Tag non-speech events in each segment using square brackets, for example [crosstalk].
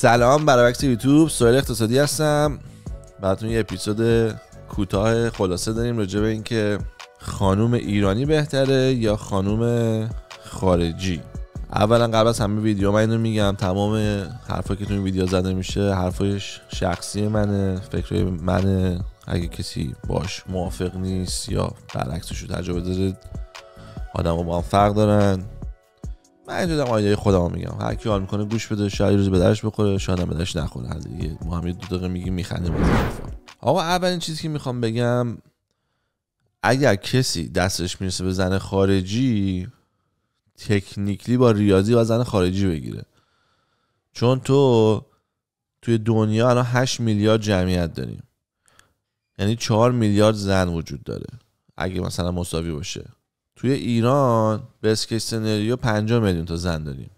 سلام برعکس یوتیوب سویل اقتصادی هستم براتون یه اپیزود کوتاه خلاصه داریم راجع به اینکه خانوم ایرانی بهتره یا خانوم خارجی اولا قبل از همه ویدیو من اینو میگم تمام حرفا که تو این ویدیو زده میشه حرفایش شخصی منه فکرهای منه اگه کسی باش موافق نیست یا برعکسش رو تجربه داره آدم با هم فرق دارن من دارم آیدای خودم میگم هر کی حال میکنه گوش بده شاید روز به درش بخوره شاید هم درش نخوره حالا دیگه ما همین دو دقیقه میگیم میخندیم آقا اولین چیزی که میخوام بگم اگر کسی دستش میرسه به زن خارجی تکنیکلی با ریاضی و زن خارجی بگیره چون تو توی دنیا الان 8 میلیارد جمعیت داریم یعنی 4 میلیارد زن وجود داره اگه مثلا مساوی باشه توی ایران بسکش سناریو 5 میلیون تا زن داریم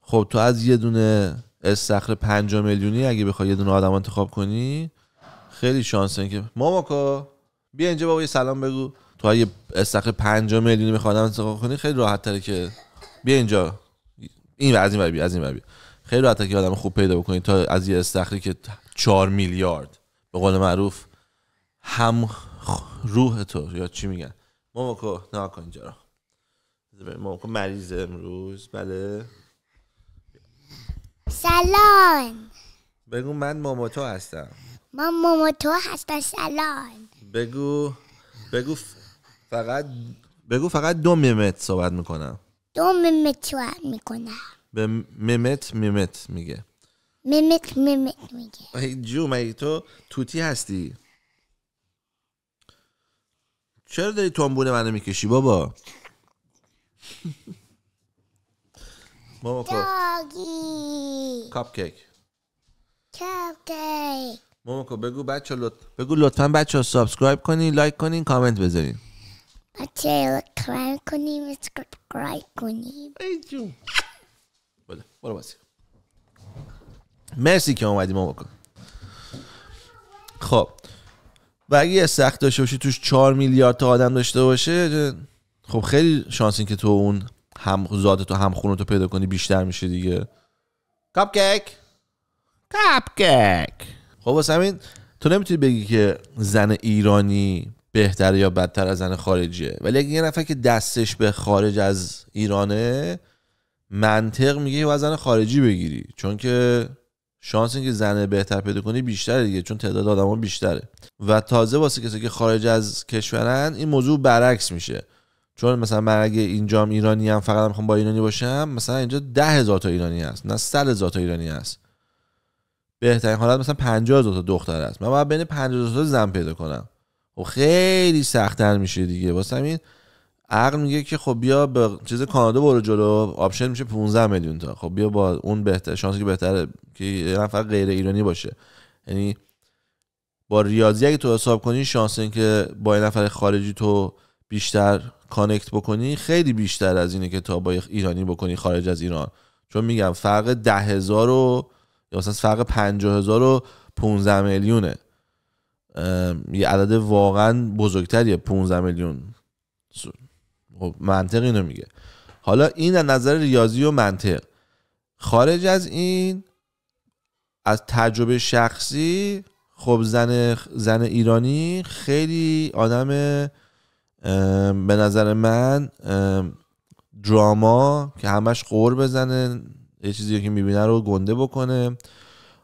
خب تو از یه دونه استخر 5 میلیونی اگه بخوای یه دونه آدم انتخاب کنی خیلی شانس این که ماماکا بیا اینجا بابا یه سلام بگو تو اگه استخر 5 میلیونی میخواد انتخاب کنی خیلی راحت تره که بیا اینجا این و از این و بیا از این بیا خیلی راحت که آدم خوب پیدا بکنی تا از یه استخری که 4 میلیارد به قول معروف هم روح تو یا چی میگن موموکو کن اینجا رو موموکو مریض امروز بله سلام بگو من موموتو هستم من موموتو هستم سلام بگو بگو فقط بگو فقط دو میمت صحبت میکنم دو میمت صحبت میکنم به میمت میمت میگه میمت میمت میگه جو مگه تو توتی هستی چرا داری تنبونه منو میکشی بابا ماما خب. داگی کیک کپکیک ماما بگو بچه لط... بگو لطفا بچه سابسکرایب کنین لایک کنین کامنت بذارین بچه لطفا کنین سابسکرایب کنین بله برو بسیار مرسی که اومدی ماما خب و اگه یه سخت داشته باشی توش چهار میلیارد تا آدم داشته باشه خب خیلی این که تو اون هم ذات تو هم تو پیدا کنی بیشتر میشه دیگه کپکک کپکک خب واسه همین تو نمیتونی بگی که زن ایرانی بهتره یا بدتر از زن خارجیه ولی اگه یه نفر که دستش به خارج از ایرانه منطق میگه و زن خارجی بگیری چون که شانس اینکه زن بهتر پیدا کنی بیشتره دیگه چون تعداد آدما بیشتره و تازه واسه کسی که خارج از کشورن این موضوع برعکس میشه چون مثلا من اگه اینجام ایرانی هم فقط میخوام با ایرانی باشم مثلا اینجا ده هزار تا ایرانی هست نه صد هزار تا ایرانی هست بهترین حالت مثلا 50 هزار تا دختر است من باید بین پنجا هزار تا زن پیدا کنم و خب خیلی سختتر میشه دیگه واسه همین عقل میگه که خب بیا به چیز کانادا برو جلو آپشن میشه 15 میلیون تا خب بیا با اون بهتر شانسی که بهتره که یه نفر غیر ایرانی باشه یعنی با ریاضی اگه تو حساب کنی شانس این که با یه نفر خارجی تو بیشتر کانکت بکنی خیلی بیشتر از اینه که تا با ایرانی بکنی خارج از ایران چون میگم فرق ده هزار و یا مثلا فرق پنجاه و 15 میلیونه یه عدد واقعا بزرگتریه 15 میلیون خب منطق اینو میگه حالا این از نظر ریاضی و منطق خارج از این از تجربه شخصی خب زن, زن ایرانی خیلی آدم به نظر من دراما که همش قور بزنه یه چیزی که میبینه رو گنده بکنه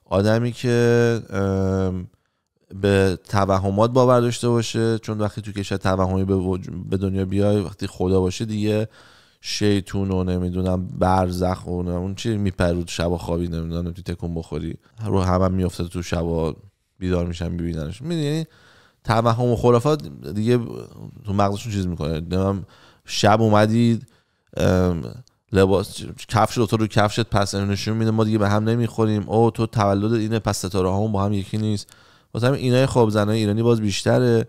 آدمی که به توهمات باور داشته باشه چون وقتی تو کشور توهمی به, به دنیا بیای وقتی خدا باشه دیگه شیطون و نمیدونم برزخ و اون چی میپرود شبا خوابی نمیدونم تو تکون بخوری رو همه هم میافته تو شبا بیدار میشن ببیننش میدونی یعنی توهم و خرافات دیگه تو مغزشون چیز میکنه نمیدونم شب اومدید لباس کفش رو تو رو کفشت پس نشون میده ما دیگه به هم نمیخوریم او تو تولد اینه پس ستاره هم با هم یکی نیست واسه همین اینای خب زنای ایرانی باز بیشتره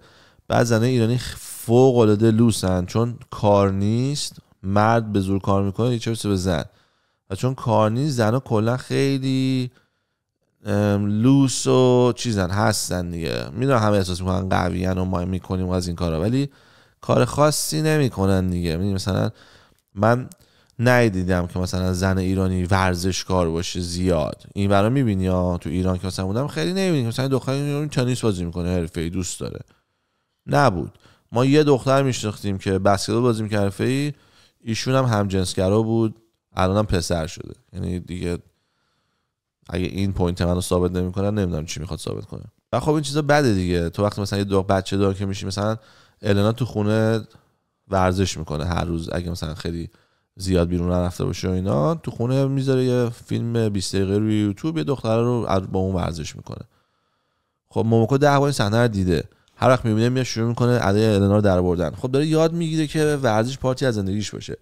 بعد زنای ایرانی فوق العاده لوسن چون کار نیست مرد به زور کار میکنه چه به زن و چون کار نیست زنها کلا خیلی لوس و چیزن هستن دیگه میدونم همه احساس میکنن قویان و ما میکنیم و از این کارا ولی کار خاصی نمیکنن دیگه مثلا من ندیدم که مثلا زن ایرانی ورزشکار باشه زیاد این برا میبینی ها تو ایران که مثلا بودم خیلی نمیبینی مثلا دختر ایرانی تنیس بازی میکنه ای دوست داره نبود ما یه دختر میشناختیم که بسکتبال بازی حرفه ای ایشون هم همجنسگرا بود الانم پسر شده یعنی دیگه اگه این پوینت منو ثابت نمیکنه نمیدونم چی میخواد ثابت کنه و خب این چیزا بده دیگه تو وقتی مثلا یه دو بچه دار که میشی مثلا النا تو خونه ورزش میکنه هر روز اگه مثلا خیلی زیاد بیرون نرفته باشه و اینا تو خونه میذاره یه فیلم 20 دقیقه روی یوتیوب یه دختر رو با اون ورزش میکنه خب موموکو ده بار صحنه دیده هر وقت میبینه میاد شروع میکنه ادای النا رو در خب داره یاد میگیره که ورزش پارتی از زندگیش باشه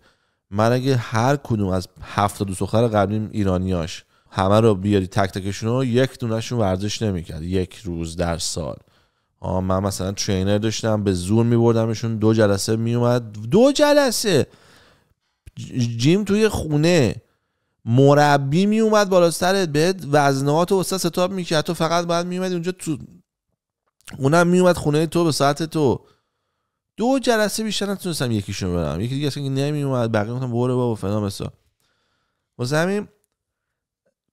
من اگه هر کدوم از هفت دو سخر قبلیم ایرانیاش همه رو بیاری تک تکشون رو یک دونشون ورزش نمیکرد یک روز در سال آه من مثلا ترینر داشتم به زور میبردمشون دو جلسه میومد دو جلسه جیم توی خونه مربی میومد بالا سرت بهت وزنهات و ستاب میکرد تو فقط باید میومد اونجا تو اونم میومد خونه تو به ساعت تو دو جلسه بیشتر نتونستم یکیشون برم یکی دیگه اصلا نمیومد بقیه گفتم برو بابا فلان مثلا واسه همین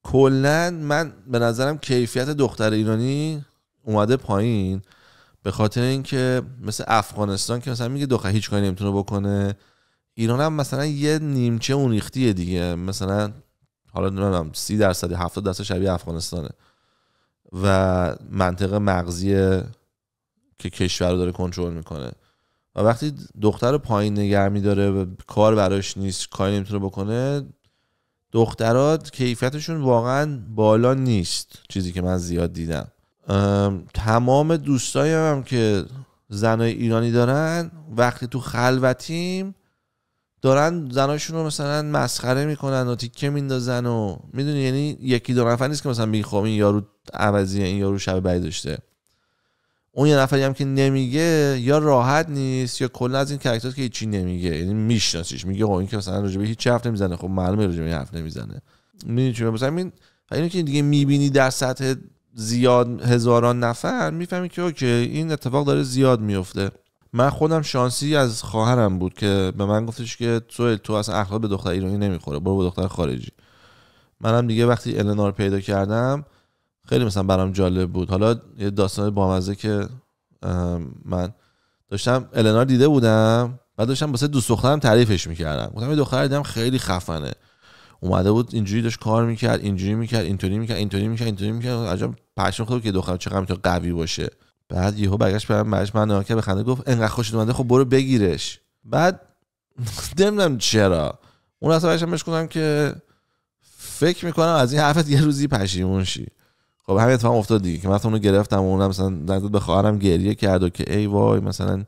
کلا من به نظرم کیفیت دختر ایرانی اومده پایین به خاطر اینکه مثل افغانستان که مثلا میگه دختر هیچ کاری نمیتونه بکنه ایران هم مثلا یه نیمچه اون ریختیه دیگه مثلا حالا نمیدونم سی درصد 70 درصد شبیه افغانستانه و منطقه مغزی که کشور رو داره کنترل میکنه و وقتی دختر پایین نگر میداره و کار براش نیست کاری نمیتونه بکنه دخترات کیفیتشون واقعا بالا نیست چیزی که من زیاد دیدم تمام دوستایم هم که زنای ایرانی دارن وقتی تو خلوتیم دارن زناشون رو مثلا مسخره میکنن و تیکه میندازن و میدونی یعنی یکی دو نفر نیست که مثلا بگی خب این یارو عوضی این یارو شب بعد داشته اون یه نفری هم که نمیگه یا راحت نیست یا کلا از این کاراکتر که هیچی نمیگه یعنی میشناسیش میگه خب این که مثلا راجبه هیچ حرف نمیزنه خب معلومه راجبه حرف نمیزنه میدونی چی؟ مثلا این اینو که دیگه میبینی در سطح زیاد هزاران نفر میفهمی که اوکی این اتفاق داره زیاد میفته من خودم شانسی از خواهرم بود که به من گفتش که تو تو از اخلاق به دختر ایرانی نمیخوره برو به دختر خارجی منم دیگه وقتی النار پیدا کردم خیلی مثلا برام جالب بود حالا یه داستان بامزه که من داشتم النار دیده بودم بعد داشتم واسه دوست دخترم تعریفش میکردم گفتم یه دختر دیدم خیلی خفنه اومده بود اینجوری داشت کار میکرد اینجوری میکرد اینطوری میکرد اینطوری میکرد اینطوری میکرد عجب خود که دختر چقدر قوی باشه بعد یهو برگشت به من من که به گفت انقدر خوشت اومده خب برو بگیرش بعد [laughs] نمیدونم چرا اون اصلا برشم بهش گفتم که فکر میکنم از این حرفت یه روزی پشیمون شی خب همین اتفاق افتاد دیگه که من اونو گرفتم و اونم مثلا نزد به خواهرم گریه کرد و که ای وای مثلا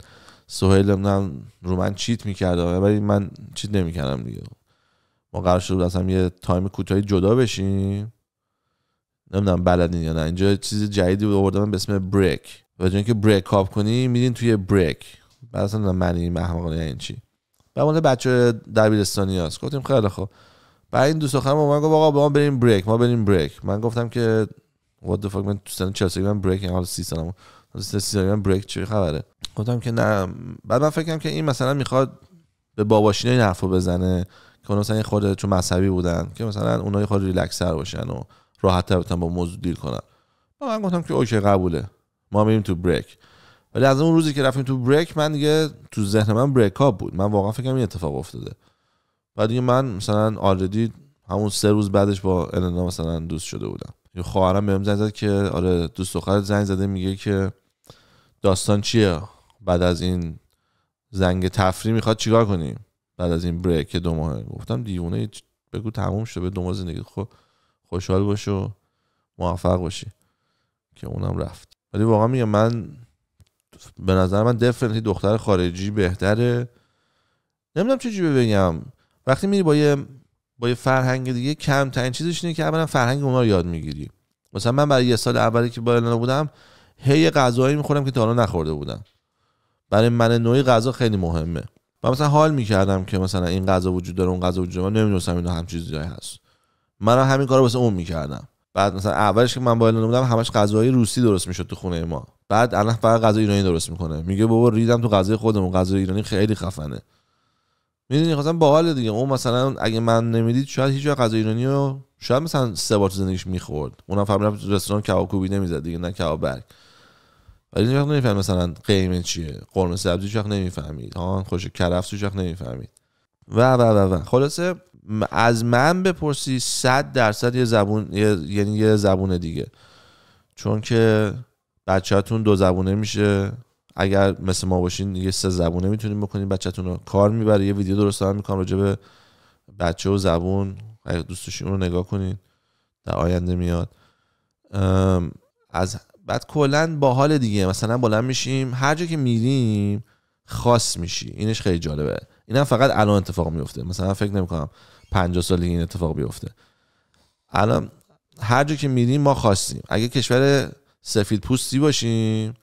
سهیل نم رو من چیت میکرد ولی من چیت نمیکردم دیگه ما قرار شد اصلا یه تایم کوتاهی جدا بشیم نمیدونم بلدین یا نه اینجا چیز جدیدی آوردم به اسم بریک و که بریک آپ کنی میرین توی بریک بعد اصلا معنی مگه این یعنی چی بعد بچه دبیرستانی هست گفتیم خیلی خوب بعد این دوست دخترم من گفتم آقا ما بریم بریک ما بریم بریک من گفتم که what the fuck من تو سن 40 من بریک یعنی حالا سی سنم سی سال من بریک چه خبره گفتم که نه بعد من فکرم که این مثلا میخواد به باباشینا این حرفو بزنه که اون مثلا این خود چون مذهبی بودن که مثلا اونایی خود ریلکسر باشن و راحت تر با موضوع دیل کنن من گفتم که اوکی قبوله ما میریم تو بریک ولی از اون روزی که رفتیم تو بریک من دیگه تو ذهن من بریک ها بود من واقعا فکرم این اتفاق افتاده بعد دیگه من مثلا آردی همون سه روز بعدش با النا مثلا دوست شده بودم خواهرم بهم زنگ زد که آره دوست دخترت زنگ زده میگه که داستان چیه بعد از این زنگ تفریح میخواد چیکار کنیم بعد از این بریک دو ماه گفتم دیوونه بگو تموم شده به ماه زندگی خب خوشحال باش و موفق باشی که اونم رفت ولی واقعا میگم من به نظر من دفرنتی دختر خارجی بهتره نمیدونم چه جوری بگم وقتی میری با یه با یه فرهنگ دیگه کمترین چیزش اینه که اولا فرهنگ اونا رو یاد میگیری مثلا من برای یه سال اولی که با ایرلند بودم هی غذایی میخورم که تا حالا نخورده بودم برای من نوعی غذا خیلی مهمه و مثلا حال میکردم که مثلا این غذا وجود داره اون غذا وجود داره من نمیدونستم اینا هم چیزی هست من همین کارو واسه اون میکردم بعد مثلا اولش که من با الان بودم همش غذاهای روسی درست میشد تو خونه ما بعد الان فقط غذا ایرانی درست میکنه میگه بابا ریدم تو غذای خودمون غذا ایرانی خیلی خفنه میدونی خواستم خب باحال دیگه اون مثلا اگه من نمیدید شاید هیچ غذا ایرانی رو شاید مثلا سه بار تو زندگیش میخورد اونم هم تو رستوران کباب کوبی نمیزد دیگه نه کباب برگ ولی این وقت نمیفهم مثلا قیمه چیه قرمه سبزی وقت نمیفهمید ها خوش کرفس وقت نمیفهمید و و و و خلاصه از من بپرسی صد درصد یه زبون یه، یعنی یه زبون دیگه چون که بچهتون دو زبونه میشه اگر مثل ما باشین یه سه زبونه میتونیم بکنین بچهتون رو کار میبره یه ویدیو درست دارم میکنم راجع به بچه و زبون اگر دوست اون رو نگاه کنین در آینده میاد از بعد با حال دیگه مثلا بلند میشیم هر جا که میریم خاص میشی اینش خیلی جالبه اینم فقط الان اتفاق میفته مثلا فکر نمیکنم 50 سال این اتفاق بیفته الان هر جا که میریم ما خواستیم اگه کشور سفید پوستی باشیم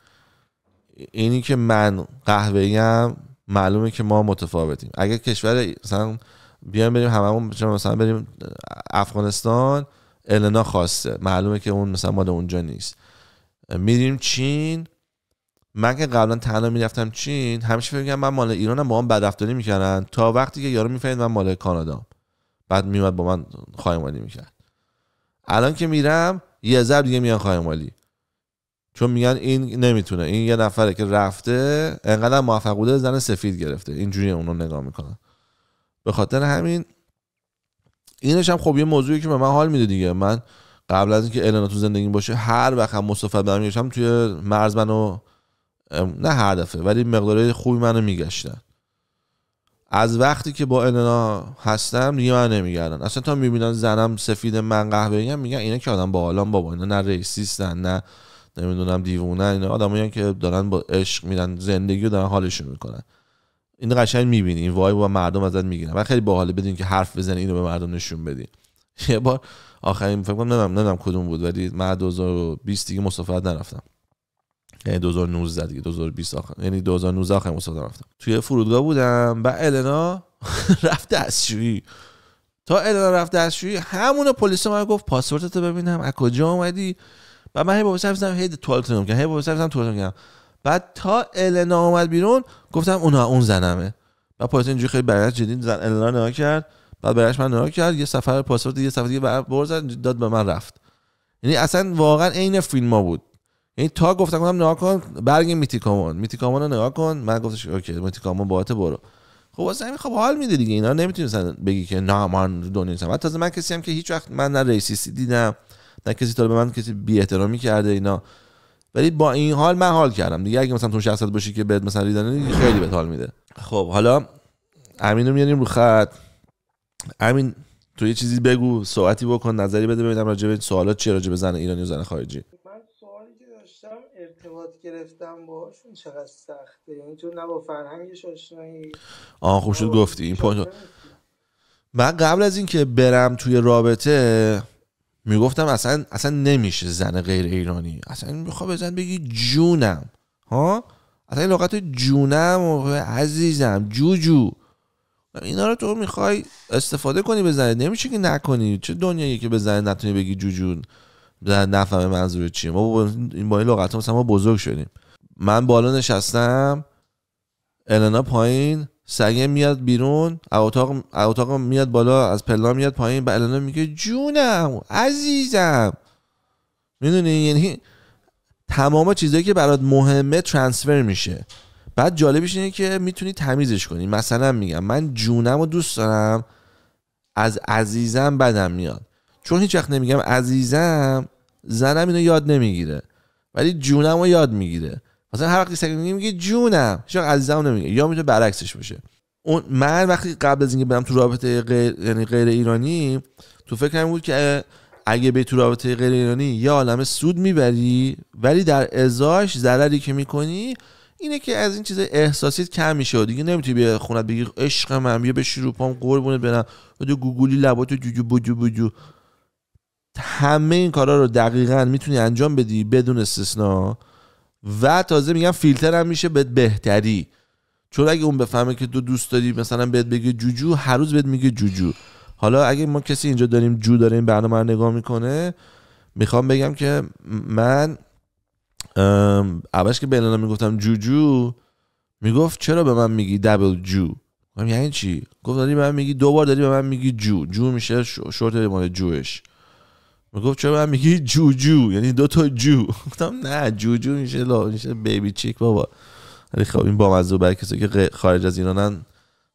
اینی که من قهوه‌ایم معلومه که ما متفاوتیم اگه کشور مثلا بیایم بریم هممون مثلا بریم افغانستان النا خواسته معلومه که اون مثلا مال اونجا نیست میریم چین من که قبلا تنها میرفتم چین همیشه فکر من مال ایرانم با هم بدرفتاری میکردن تا وقتی که یارو میفهمید من مال کانادا بعد میومد با من مالی میکرد الان که میرم یه ضرب دیگه میان مالی چون میگن این نمیتونه این یه نفره که رفته انقدر موفق بوده زن سفید گرفته اینجوری اونو نگاه میکنن به خاطر همین اینش هم خب یه موضوعی که به من حال میده دیگه من قبل از اینکه النا تو زندگی باشه هر وقت هم مصطفی برمیگشتم توی مرز منو نه هر دفعه ولی مقداره خوبی منو میگشتن از وقتی که با النا هستم دیگه من نمیگردن اصلا تا میبینن زنم سفید من قهوه ایم میگن اینه که آدم حالان بابا اینا نه ریسیستن نه نمیدونم دیوونه اینا هایی که دارن با عشق میدن زندگی رو دارن حالشون میکنن این قشنگ میبینی این وای با مردم ازت میگیرن من خیلی باحاله بدین که حرف بزنی اینو به مردم نشون بدی یه بار آخرین فکر کنم نمیدونم کدوم بود ولی من 2020 دیگه مسافرت نرفتم یعنی 2019 دیگه 2020 آخر یعنی 2019 آخر مصاحبه رفتم توی فرودگاه بودم و النا [laughs] رفت دستشویی تا النا رفت دستشویی همون پلیس ما گفت پاسپورتت ببینم از کجا اومدی و من هی بابا سرم هی توالت نمیکنم هی بابا سرم توالت بعد تا النا اومد بیرون گفتم اونها اون زنمه و پلیس اینجوری خیلی برایش جدی زن النا نگاه کرد بعد برایش من نگاه کرد یه سفر پاسپورت یه سفر دیگه داد به من رفت یعنی اصلا واقعا عین فیلم ما بود این یعنی تا گفتم گفتم نگاه کن برگ میتی میتیکامان رو نگاه کن من گفتش اوکی میتیکامان باهات برو خب واسه همین خب حال میده دیگه اینا نمیتونی بگی که نه من دنیا نیستم تازه من کسی هم که هیچ وقت من نه ریسیسی دیدم نه کسی تا به من کسی بی احترامی کرده اینا ولی با این حال من حال کردم دیگه اگه مثلا تو شخصت باشی که بهت مثلا ریدن خیلی به حال میده خب حالا امین رو میاریم رو خط امین تو یه چیزی بگو ساعتی بکن نظری بده ببینم راجع به سوالات چیه راجع به زن ایرانی و زن خارجی گرفتم باشون چقدر سخته یعنی تو نه با فرهنگش آشنایی آه خوب شد گفتی این پوینت من قبل از اینکه برم توی رابطه میگفتم اصلا اصلا نمیشه زن غیر ایرانی اصلا میخواد بزن بگی جونم ها اصلا این لغت جونم و عزیزم جوجو اینا رو تو میخوای استفاده کنی بزنی نمیشه که نکنی چه دنیایی که بزنی نتونی بگی جوجون نفهمه منظور چیه ما این با این لغت ها مثلا ما بزرگ شدیم من بالا نشستم النا پایین سگه میاد بیرون اتاق اتاق میاد بالا از پلا میاد پایین به النا میگه جونم عزیزم میدونی یعنی تمام چیزهایی که برات مهمه ترانسفر میشه بعد جالبش اینه که میتونی تمیزش کنی مثلا میگم من جونم رو دوست دارم از عزیزم بدم میاد چون هیچ وقت نمیگم عزیزم زنم اینو یاد نمیگیره ولی جونم رو یاد میگیره مثلا هر وقت سگی میگه جونم چرا عزیزم نمیگه یا میتونه برعکسش باشه اون من وقتی قبل از اینکه برم تو رابطه غیر یعنی غیر ایرانی تو فکرم بود که اگه به تو رابطه غیر ایرانی یا عالم سود میبری ولی در ازاش ضرری که میکنی اینه که از این چیز احساسیت کم میشه دیگه نمیتونی به خونت بگی عشق من بیا به شروپام قربونت برم و گوگولی لباتو جوجو بوجو بوجو همه این کارا رو دقیقا میتونی انجام بدی بدون استثنا و تازه میگم فیلتر هم میشه به بهتری چون اگه اون بفهمه که تو دوست داری مثلا بهت بگه جوجو هر روز بهت میگه جوجو حالا اگه ما کسی اینجا داریم جو داره این برنامه رو نگاه میکنه میخوام بگم که من اولش که به الانا میگفتم جوجو میگفت چرا به من میگی دبل جو یعنی چی گفت داری به من میگی دوبار داری به من میگی جو جو میشه شورت مال جوش میگفت چرا من میگی جوجو یعنی دو تا جو گفتم نه جوجو میشه لا میشه بیبی چیک بابا ولی خب این بامزه برای کسی که خارج از ایرانن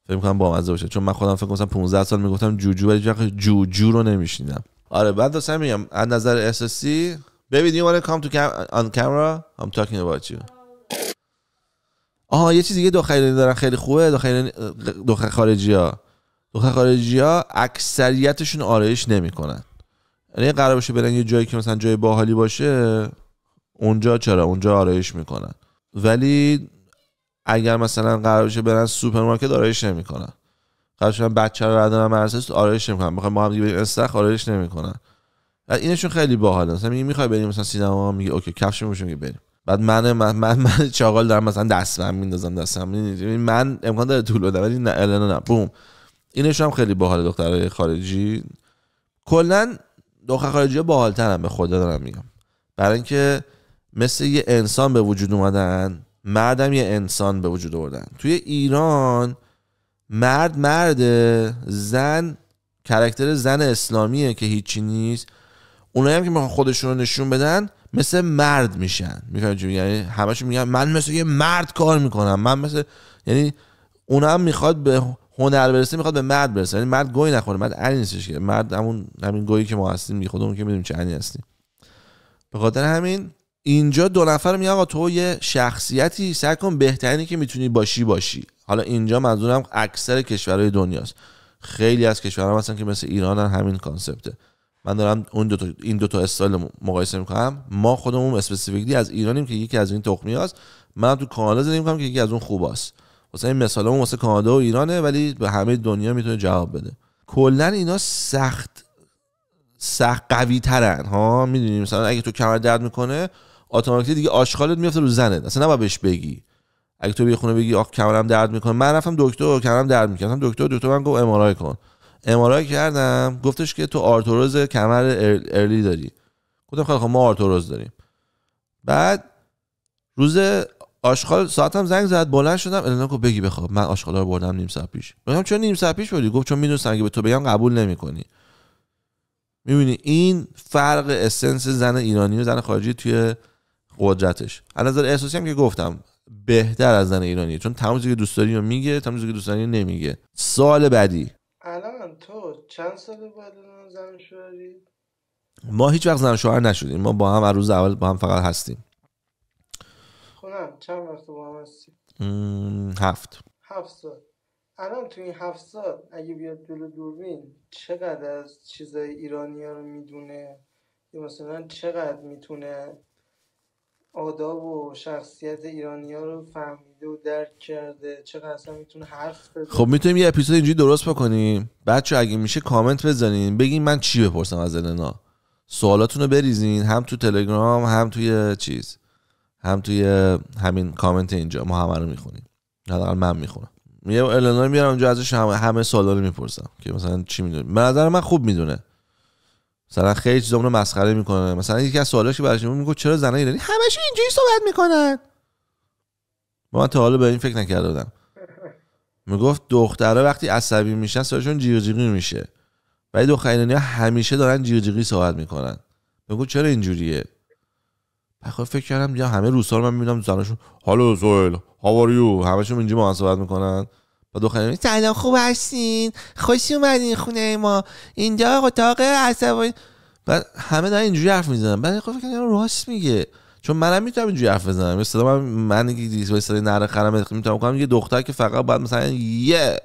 فکر میکنم بامزه باشه چون من خودم فکر کنم 15 سال میگفتم جوجو ولی جو جوجو رو نمیشینم آره بعد داشتم میگم از نظر اساسی ببین یو وانت کام کام تو کام on camera I'm talking about آها یه چیز دیگه داخل خیلی دارن خیلی خوبه داخل دو خارجی ها دو خارجی ها اکثریتشون آرایش نمیکنن یعنی قرار باشه برن یه جایی که مثلا جای باحالی باشه اونجا چرا اونجا آرایش میکنن ولی اگر مثلا قرار باشه برن سوپرمارکت آرایش نمیکنن قرار شدن بچه رو بعدن مدرسه آرایش نمیکنن میخوام ما هم دیگه بریم استخ آرایش نمیکنن اینشون خیلی باحال مثلا میگه میخوای بریم مثلا سینما میگه اوکی کفش میشون که بریم بعد من من من, من [laughs] چاغال دارم مثلا دستم میندازم دستم من امکان داره طول بده ولی نه نه بوم اینشون هم خیلی باحال دخترای خارجی کلا دختر خارجی باحالترن به خدا دارم میگم برای اینکه مثل یه انسان به وجود اومدن مردم یه انسان به وجود آوردن توی ایران مرد مرده زن کرکتر زن اسلامیه که هیچی نیست اونایی هم که میخوان خودشون رو نشون بدن مثل مرد میشن میفهمی چی یعنی همشون میگن من مثل یه مرد کار میکنم من مثل یعنی اونم میخواد به هنر برسه میخواد به مرد برسه یعنی مرد گوی نخوره مرد علی نیستش که مرد همون همین گویی که ما هستیم میخواد خودمون که میدونیم چه علی هستیم به خاطر همین اینجا دو نفر میگن آقا تو یه شخصیتی سعی کن بهترینی که میتونی باشی باشی حالا اینجا منظورم اکثر کشورهای دنیاست خیلی از کشورها مثلا که مثل ایران هم همین کانسپته من دارم اون دو تا این دو تا استایل مقایسه میکنم ما خودمون اسپسیفیکلی از ایرانیم که یکی از این تخمی من تو کانال زدم که یکی از اون خوباست واسه این مثال اون واسه کانادا و ایرانه ولی به همه دنیا میتونه جواب بده کلا اینا سخت سخت قوی ترن ها میدونی مثلا اگه تو کمر درد میکنه اتوماتیک دیگه آشغالت میفته رو زنت اصلا نباید بهش بگی اگه تو به خونه بگی آخ کمرم درد میکنه من رفتم دکتر کمرم درد میکنه دکتر دکتر من گفت ام کن ام کردم گفتش که تو آرتروز کمر ارلی داری گفتم خیلی خب ما آرتروز داریم بعد روز آشغال ساعتم زنگ زد بلند شدم النا گفت بگی بخواب من آشغالا رو بردم نیم ساعت پیش گفتم چون نیم ساعت پیش بودی گفت چون میدونستم اگه به تو بگم قبول نمیکنی میبینی این فرق اسنس زن ایرانی و زن خارجی توی قدرتش از نظر احساسی هم که گفتم بهتر از زن ایرانی چون تمام که دوست داری میگه تمام که دوست داری نمیگه سال بعدی الان تو چند سال بعد زن شوهری ما هیچ وقت زن شوهر نشدیم ما با هم روز اول با هم فقط هستیم میخونم چند وقت با هم هستی هفت هفت سال الان تو این هفت سال اگه بیاد دلو دوربین چقدر از چیزای ایرانی ها رو میدونه یا مثلا چقدر میتونه آداب و شخصیت ایرانی ها رو فهمیده و درک کرده چقدر اصلا میتونه حرف بزنه خب میتونیم یه اپیزود اینجوری درست بکنیم بچه اگه میشه کامنت بزنین بگین من چی بپرسم از النا سوالاتونو بریزین هم تو تلگرام هم توی چیز هم توی همین کامنت اینجا ما همه رو میخونیم حداقل من میخونم یه النا میارم اونجا ازش همه, همه سوالا رو میپرسم که مثلا چی میدونه به نظر من خوب میدونه مثلا خیلی چیزا رو مسخره میکنه مثلا یکی از سوالاش که براش میگه چرا زنای ایرانی همش اینجوری صحبت میکنن من تا حالا به این فکر نکرده بودم میگفت دخترها وقتی عصبی میشن سرشون جیغجیغی میشه ولی دو همیشه دارن جیغجیغی صحبت میکنن میگو چرا اینجوریه بخواه خب فکر کردم یا همه روسا رو من میبینم زنشون هالو زویل هاو یو همشون اینجا ما میکنن و دختر سلام خوب هستین خوش اومدین خونه ما اینجا اتاق عصبانی و همه دارن اینجوری حرف میزنن بعد خب فکر کردم راست میگه چون منم میتونم اینجوری حرف بزنم مثلا من من دیگه صدای نره خرم میتونم کنم یه دختر که فقط بعد مثلا یه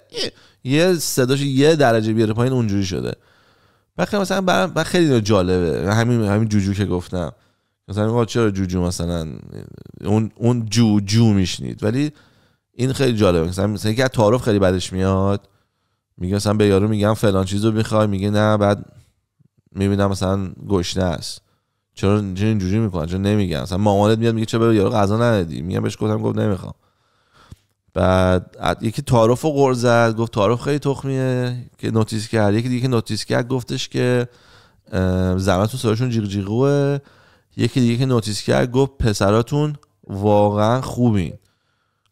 یه صداش یه درجه بیاره پایین اونجوری شده بعد خب مثلا خیلی جالبه همین همین جوجو که گفتم مثلا میگفت چرا جوجو مثلا اون اون جوجو میشنید ولی این خیلی جالبه مثلا مثلا یکی از تعارف خیلی بدش میاد میگه مثلا به یارو میگم فلان چیزو میخوای میگه نه بعد میبینم مثلا گشنه است چرا این اینجوری میکنه چرا نمیگه مثلا مامانت میاد میگه چرا به یارو غذا ندادی میگم بهش گفتم گفت نمیخوام بعد یکی تعارف و قرض زد گفت تعارف خیلی تخمیه که نوتیس کرد یکی دیگه نوتیس کرد گفتش که زناتون سرشون جیغ جیغوه یکی دیگه که نوتیس کرد گفت پسراتون واقعا خوبین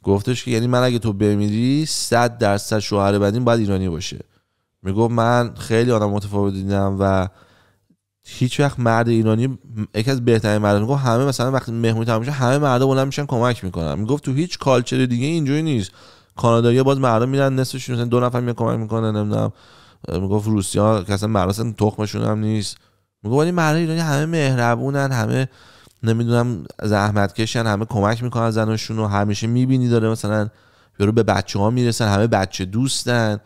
گفتش که یعنی من اگه تو بمیری 100 درصد شوهر بدین باید ایرانی باشه میگو من خیلی آدم متفاوت دیدم و هیچ وقت مرد ایرانی یکی از بهترین مردا گفت همه مثلا وقتی مهمونی تموم میشه همه مردا بلند میشن کمک میکنن میگفت تو هیچ کالچر دیگه اینجوری نیست کانادایی باز مردم میرن نصفشون مثلا دو نفر میان کمک میکنن نمیدونم میگفت روسیا که اصلا مراسم تخمشون هم نیست میگه ولی مردای ایرانی همه مهربونن همه نمیدونم زحمت کشن همه کمک میکنن زناشون رو همیشه میبینی داره مثلا یارو به بچه ها میرسن همه بچه دوستن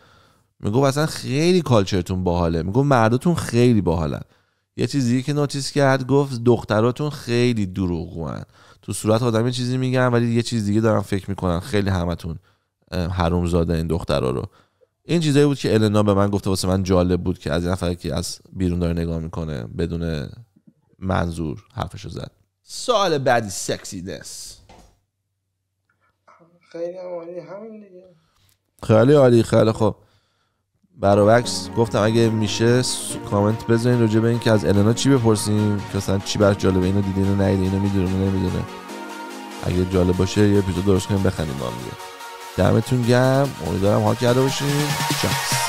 میگو اصلا خیلی کالچرتون باحاله میگو مردتون خیلی باحالن یه چیزی که نوتیس کرد گفت دختراتون خیلی دروغون تو صورت آدم یه چیزی میگن ولی یه چیز دیگه دارن فکر میکنن خیلی همتون حروم زاده این دخترا رو این چیزایی بود که النا به من گفته واسه من جالب بود که از این نفر که از بیرون داره نگاه میکنه بدون منظور رو زد سال بعدی سکسینس خیلی عالی همین دیگه خیلی عالی خیلی خوب برابکس گفتم اگه میشه کامنت بزنین جبه به که از النا چی بپرسیم که اصلا چی برش جالبه اینو دیدین و ندیدین اینو میدونه نمیدونه اگه جالب باشه یه اپیزود درست کنیم بخندیم با دمتون گرم امیدوارم حال کرده باشین چاکس